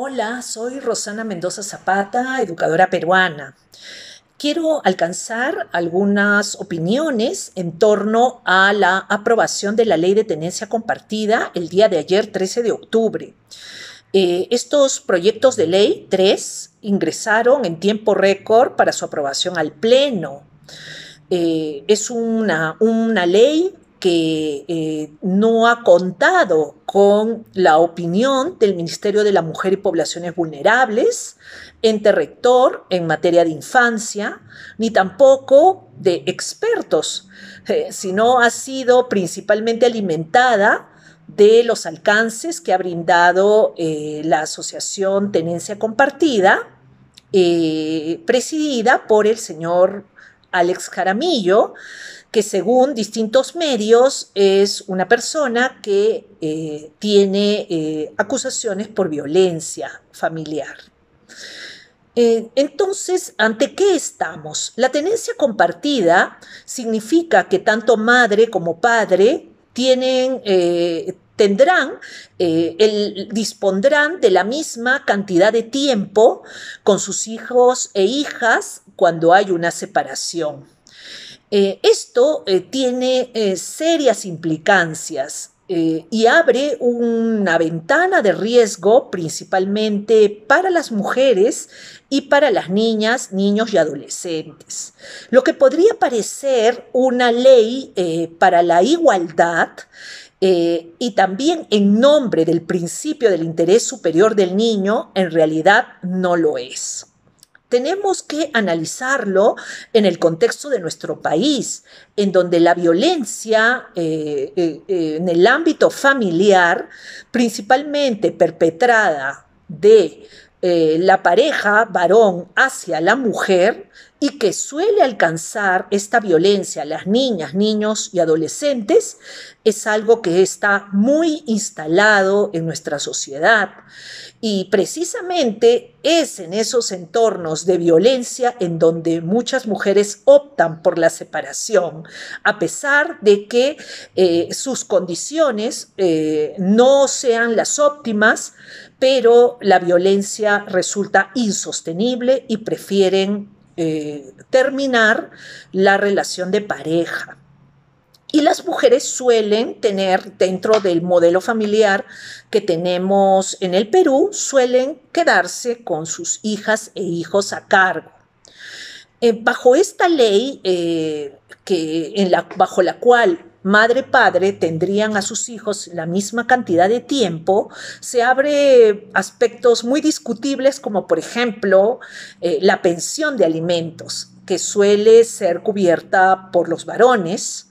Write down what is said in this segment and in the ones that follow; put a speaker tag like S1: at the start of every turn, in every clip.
S1: Hola, soy Rosana Mendoza Zapata, educadora peruana. Quiero alcanzar algunas opiniones en torno a la aprobación de la ley de tenencia compartida el día de ayer, 13 de octubre. Eh, estos proyectos de ley, tres, ingresaron en tiempo récord para su aprobación al Pleno. Eh, es una, una ley que eh, no ha contado con la opinión del Ministerio de la Mujer y Poblaciones Vulnerables, ente rector en materia de infancia, ni tampoco de expertos, eh, sino ha sido principalmente alimentada de los alcances que ha brindado eh, la Asociación Tenencia Compartida, presidida por el señor Alex Jaramillo, que según distintos medios es una persona que eh, tiene eh, acusaciones por violencia familiar. Eh, entonces, ¿ante qué estamos? La tenencia compartida significa que tanto madre como padre tienen tendrán, eh, el, dispondrán de la misma cantidad de tiempo con sus hijos e hijas cuando hay una separación. Eh, esto eh, tiene serias implicancias y abre una ventana de riesgo principalmente para las mujeres y para las niñas, niños y adolescentes. Lo que podría parecer una ley para la igualdad eh, y también en nombre del principio del interés superior del niño, en realidad no lo es. Tenemos que analizarlo en el contexto de nuestro país, en donde la violencia eh, eh, en el ámbito familiar, principalmente perpetrada de eh, la pareja varón hacia la mujer y que suele alcanzar esta violencia, a las niñas, niños y adolescentes, es algo que está muy instalado en nuestra sociedad. Y precisamente es en esos entornos de violencia en donde muchas mujeres optan por la separación, a pesar de que eh, sus condiciones eh, no sean las óptimas, pero la violencia resulta insostenible y prefieren eh, terminar la relación de pareja. Y las mujeres suelen tener, dentro del modelo familiar que tenemos en el Perú, suelen quedarse con sus hijas e hijos a cargo. Eh, bajo esta ley, eh, que en bajo la cual madre-padre tendrían a sus hijos la misma cantidad de tiempo, se abre aspectos muy discutibles como por ejemplo eh, la pensión de alimentos, que suele ser cubierta por los varones.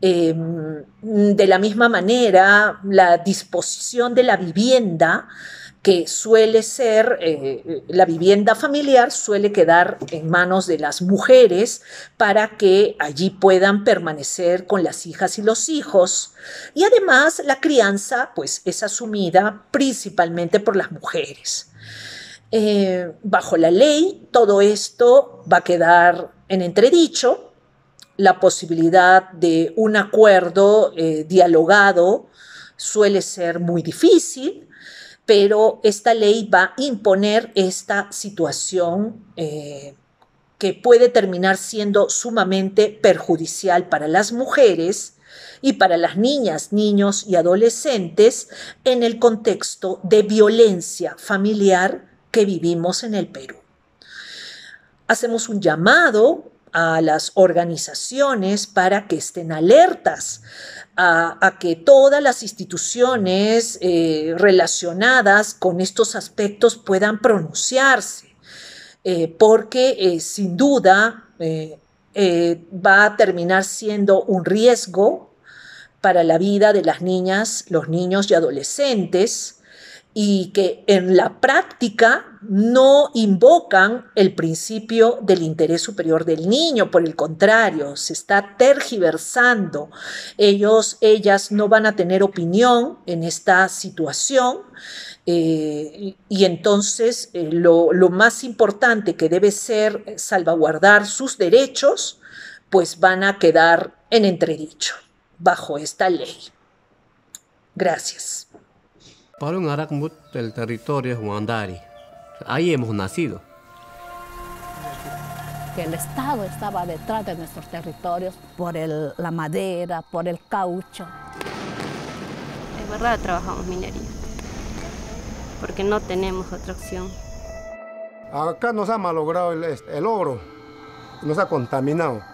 S1: Em, de la misma manera, la disposición de la vivienda que suele ser, eh, eh, la vivienda familiar suele quedar en manos de las mujeres para que allí puedan permanecer con las hijas y los hijos. Y además la crianza pues es asumida principalmente por las mujeres. Eh, bajo la ley todo esto va a quedar en entredicho, la posibilidad de un acuerdo dialogado suele ser muy difícil pero esta ley va a imponer esta situación eh, que puede terminar siendo sumamente perjudicial para las mujeres y para las niñas, niños y adolescentes en el contexto de violencia familiar que vivimos en el Perú. Hacemos un llamado a las organizaciones para que estén alertas a, que todas las instituciones eh, relacionadas con estos aspectos puedan pronunciarse, eh, porque eh, sin duda va a terminar siendo un riesgo para la vida de las niñas, los niños y adolescentes y que en la práctica no invocan el principio del interés superior del niño, por el contrario, se está tergiversando. Ellos, ellas no van a tener opinión en esta situación eh, y entonces eh, lo, lo más importante que debe ser salvaguardar sus derechos, pues van a quedar en entredicho bajo esta ley. Gracias para un Arakmut del territorio Huandari. Ahí hemos nacido. El Estado estaba detrás de nuestros territorios por la madera, por el caucho. Es verdad, trabajamos minería, porque no tenemos otra opción. Acá nos ha malogrado el, el oro, nos ha contaminado.